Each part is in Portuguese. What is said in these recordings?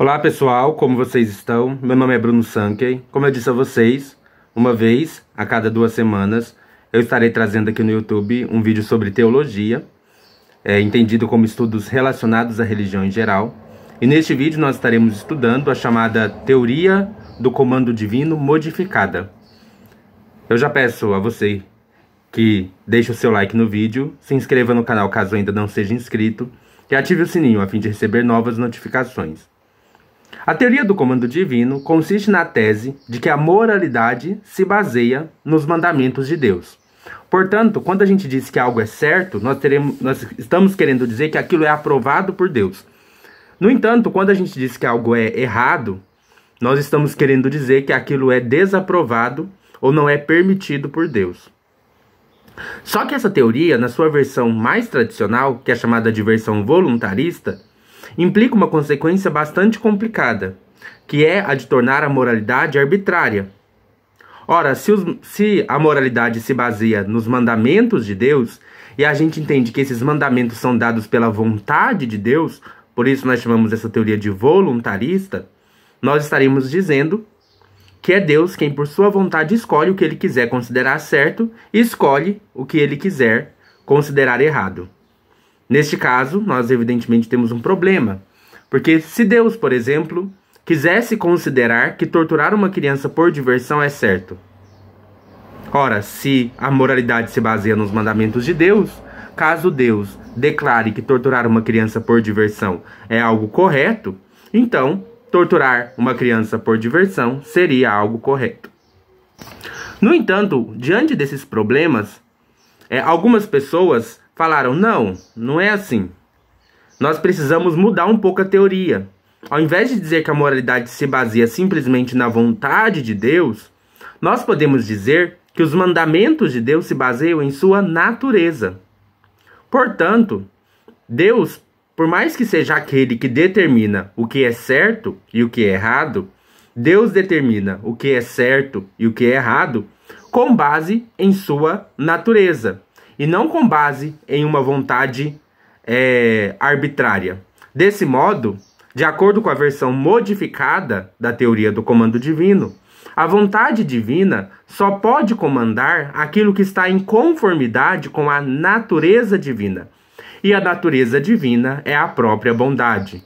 Olá pessoal, como vocês estão? Meu nome é Bruno Sankey. Como eu disse a vocês, uma vez a cada duas semanas eu estarei trazendo aqui no YouTube um vídeo sobre teologia, é, entendido como estudos relacionados à religião em geral. E neste vídeo nós estaremos estudando a chamada Teoria do Comando Divino Modificada. Eu já peço a você que deixe o seu like no vídeo, se inscreva no canal caso ainda não seja inscrito e ative o sininho a fim de receber novas notificações. A teoria do comando divino consiste na tese de que a moralidade se baseia nos mandamentos de Deus. Portanto, quando a gente diz que algo é certo, nós, teremos, nós estamos querendo dizer que aquilo é aprovado por Deus. No entanto, quando a gente diz que algo é errado, nós estamos querendo dizer que aquilo é desaprovado ou não é permitido por Deus. Só que essa teoria, na sua versão mais tradicional, que é chamada de versão voluntarista, implica uma consequência bastante complicada, que é a de tornar a moralidade arbitrária. Ora, se, os, se a moralidade se baseia nos mandamentos de Deus, e a gente entende que esses mandamentos são dados pela vontade de Deus, por isso nós chamamos essa teoria de voluntarista, nós estaremos dizendo que é Deus quem, por sua vontade, escolhe o que ele quiser considerar certo e escolhe o que ele quiser considerar errado. Neste caso, nós evidentemente temos um problema, porque se Deus, por exemplo, quisesse considerar que torturar uma criança por diversão é certo. Ora, se a moralidade se baseia nos mandamentos de Deus, caso Deus declare que torturar uma criança por diversão é algo correto, então torturar uma criança por diversão seria algo correto. No entanto, diante desses problemas, é, algumas pessoas falaram: não, não é assim. Nós precisamos mudar um pouco a teoria. Ao invés de dizer que a moralidade se baseia simplesmente na vontade de Deus, nós podemos dizer que os mandamentos de Deus se baseiam em sua natureza. Portanto, Deus, por mais que seja aquele que determina o que é certo e o que é errado, Deus determina o que é certo e o que é errado com base em sua natureza e não com base em uma vontade é, arbitrária. Desse modo, de acordo com a versão modificada da teoria do comando divino, a vontade divina só pode comandar aquilo que está em conformidade com a natureza divina. E a natureza divina é a própria bondade.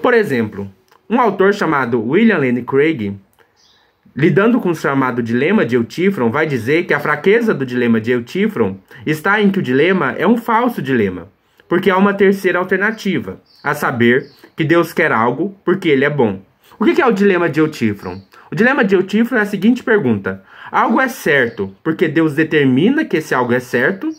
Por exemplo, um autor chamado William Lane Craig lidando com o chamado dilema de Eutífron, vai dizer que a fraqueza do dilema de Eutífron está em que o dilema é um falso dilema, porque há uma terceira alternativa, a saber, que Deus quer algo porque ele é bom. O que é o dilema de Eutífron? O dilema de Eutífron é a seguinte pergunta: algo é certo porque Deus determina que esse algo é certo?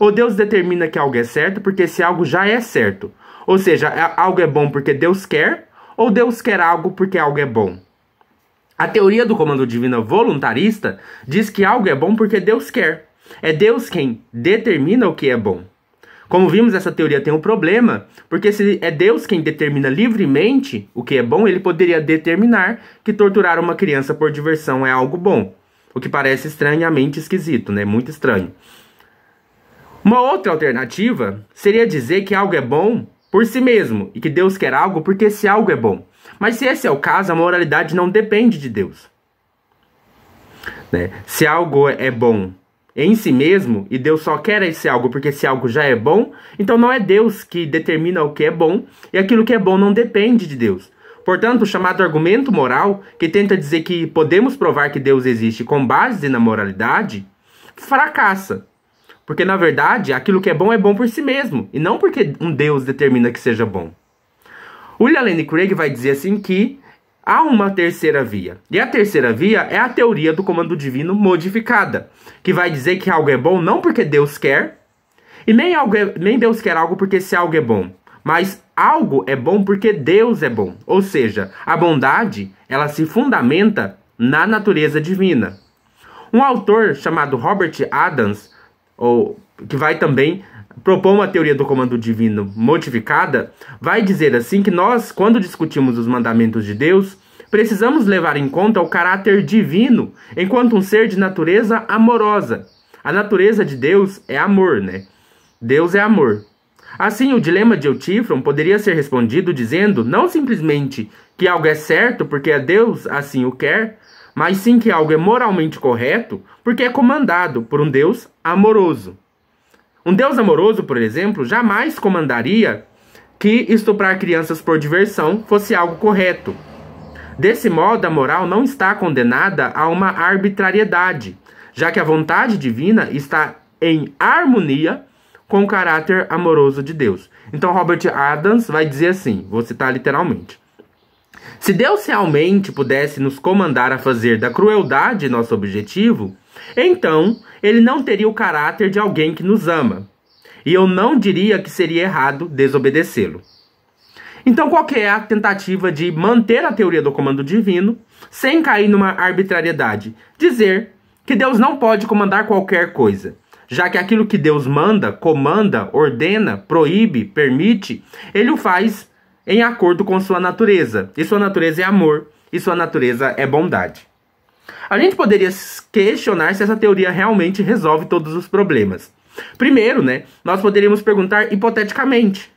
Ou Deus determina que algo é certo porque esse algo já é certo? Ou seja, é, algo é bom porque Deus quer, ou Deus quer algo porque algo é bom? A teoria do comando divino voluntarista diz que algo é bom porque Deus quer. É Deus quem determina o que é bom. Como vimos, essa teoria tem um problema, porque se é Deus quem determina livremente o que é bom, ele poderia determinar que torturar uma criança por diversão é algo bom. O que parece estranhamente esquisito, né? Muito estranho. Uma outra alternativa seria dizer que algo é bom por si mesmo e que Deus quer algo porque esse algo é bom. Mas se esse é o caso, a moralidade não depende de Deus. Né? Se algo é bom em si mesmo e Deus só quer esse algo porque esse algo já é bom, então não é Deus que determina o que é bom e aquilo que é bom não depende de Deus. Portanto, o chamado argumento moral, que tenta dizer que podemos provar que Deus existe com base na moralidade, fracassa. Porque, na verdade, aquilo que é bom é bom por si mesmo, e não porque um Deus determina que seja bom. William Lane Craig vai dizer assim que há uma terceira via. E a terceira via é a teoria do comando divino modificada, que vai dizer que algo é bom não porque Deus quer, e nem, algo é, nem Deus quer algo porque se algo é bom, mas algo é bom porque Deus é bom. Ou seja, a bondade, ela se fundamenta na natureza divina. Um autor chamado Robert Adams, ou, que vai também propõe uma teoria do comando divino modificada, vai dizer assim que nós, quando discutimos os mandamentos de Deus, precisamos levar em conta o caráter divino enquanto um ser de natureza amorosa. A natureza de Deus é amor, né? Deus é amor. Assim, o dilema de Eutífron poderia ser respondido dizendo não simplesmente que algo é certo porque é Deus assim o quer, mas sim que algo é moralmente correto porque é comandado por um Deus amoroso. Um Deus amoroso, por exemplo, jamais comandaria que estuprar crianças por diversão fosse algo correto. Desse modo, a moral não está condenada a uma arbitrariedade, já que a vontade divina está em harmonia com o caráter amoroso de Deus. Então, Robert Adams vai dizer assim: vou citar literalmente. Se Deus realmente pudesse nos comandar a fazer da crueldade nosso objetivo, então, ele não teria o caráter de alguém que nos ama. E eu não diria que seria errado desobedecê-lo. Então, qual é a tentativa de manter a teoria do comando divino sem cair numa arbitrariedade? Dizer que Deus não pode comandar qualquer coisa, já que aquilo que Deus manda, comanda, ordena, proíbe, permite, ele o faz em acordo com sua natureza. E sua natureza é amor, e sua natureza é bondade. A gente poderia questionar se essa teoria realmente resolve todos os problemas. Primeiro, né, nós poderíamos perguntar hipoteticamente.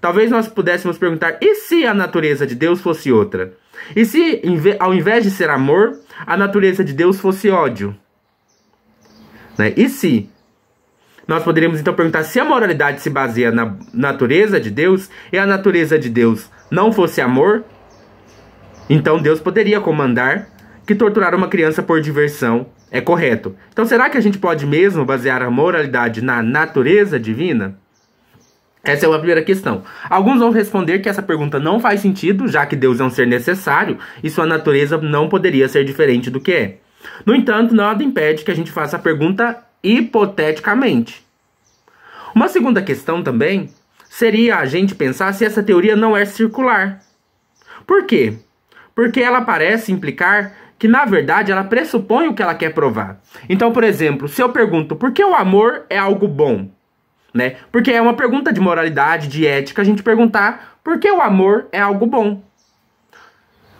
Talvez nós pudéssemos perguntar: e se a natureza de Deus fosse outra? E se, ao invés de ser amor, a natureza de Deus fosse ódio? Né? E se? Nós poderíamos então perguntar se a moralidade se baseia na natureza de Deus e a natureza de Deus não fosse amor, então Deus poderia comandar que torturar uma criança por diversão é correto. Então, será que a gente pode mesmo basear a moralidade na natureza divina? Essa é uma primeira questão. Alguns vão responder que essa pergunta não faz sentido, já que Deus é um ser necessário e sua natureza não poderia ser diferente do que é. No entanto, nada impede que a gente faça a pergunta hipoteticamente. Uma segunda questão também seria a gente pensar se essa teoria não é circular. Por quê? Porque ela parece implicar que na verdade ela pressupõe o que ela quer provar. Então, por exemplo, se eu pergunto por que o amor é algo bom, né? Porque é uma pergunta de moralidade, de ética, a gente perguntar por que o amor é algo bom.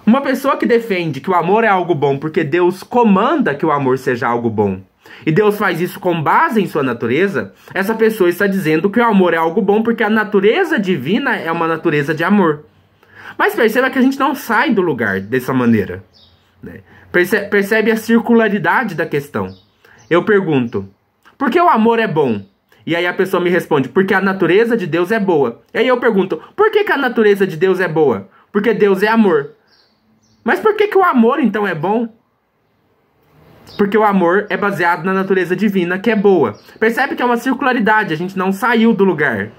Uma pessoa que defende que o amor é algo bom porque Deus comanda que o amor seja algo bom, e Deus faz isso com base em sua natureza, essa pessoa está dizendo que o amor é algo bom porque a natureza divina é uma natureza de amor. Mas perceba que a gente não sai do lugar dessa maneira. Né? percebe a circularidade da questão. Eu pergunto, por que o amor é bom? E aí a pessoa me responde, porque a natureza de Deus é boa. E aí eu pergunto, por que, que a natureza de Deus é boa? Porque Deus é amor. Mas por que, que o amor então é bom? Porque o amor é baseado na natureza divina que é boa. Percebe que é uma circularidade, a gente não saiu do lugar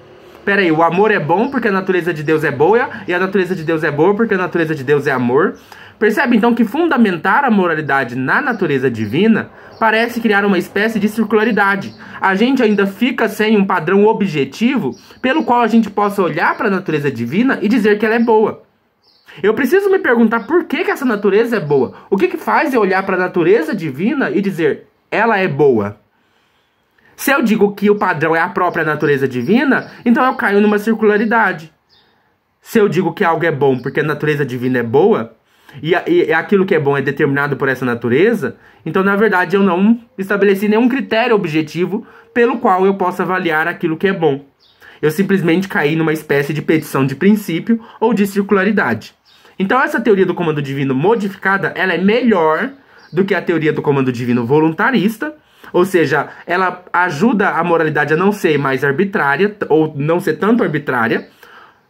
peraí, o amor é bom porque a natureza de Deus é boa, e a natureza de Deus é boa porque a natureza de Deus é amor. Percebe então que fundamentar a moralidade na natureza divina parece criar uma espécie de circularidade. A gente ainda fica sem um padrão objetivo pelo qual a gente possa olhar para a natureza divina e dizer que ela é boa. Eu preciso me perguntar por que, que essa natureza é boa. O que, que faz eu olhar para a natureza divina e dizer ela é boa? Se eu digo que o padrão é a própria natureza divina, então eu caio numa circularidade. Se eu digo que algo é bom porque a natureza divina é boa, e, e, aquilo que é bom é determinado por essa natureza, então na verdade eu não estabeleci nenhum critério objetivo pelo qual eu possa avaliar aquilo que é bom. Eu simplesmente caí numa espécie de petição de princípio ou de circularidade. Então essa teoria do comando divino modificada, ela é melhor do que a teoria do comando divino voluntarista, ou seja, ela ajuda a moralidade a não ser mais arbitrária, ou não ser tanto arbitrária,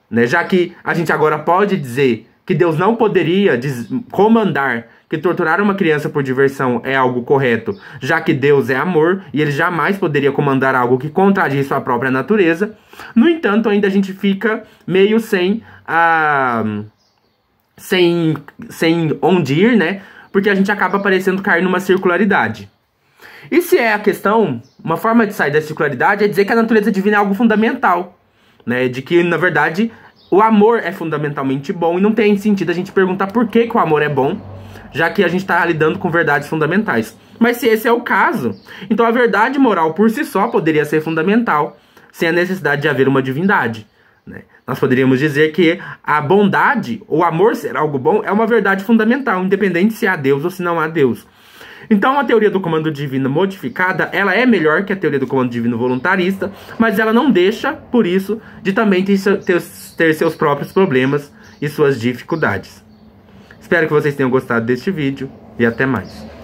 né? já que a gente agora pode dizer que Deus não poderia comandar que torturar uma criança por diversão é algo correto, já que Deus é amor e ele jamais poderia comandar algo que contradiz sua própria natureza. No entanto, ainda a gente fica meio sem a. Ah, sem, sem onde ir, né? porque a gente acaba parecendo cair numa circularidade. E se é a questão, uma forma de sair da circularidade é dizer que a natureza divina é algo fundamental, né? De que, na verdade, o amor é fundamentalmente bom e não tem sentido a gente perguntar por que, que o amor é bom, já que a gente está lidando com verdades fundamentais. Mas se esse é o caso, então a verdade moral por si só poderia ser fundamental, sem a necessidade de haver uma divindade. Né? Nós poderíamos dizer que a bondade, o amor ser algo bom, é uma verdade fundamental, independente se há Deus ou se não há Deus. Então, a teoria do comando divino modificada, ela é melhor que a teoria do comando divino voluntarista, mas ela não deixa, por isso, de também ter, ter, ter seus próprios problemas e suas dificuldades. Espero que vocês tenham gostado deste vídeo e até mais.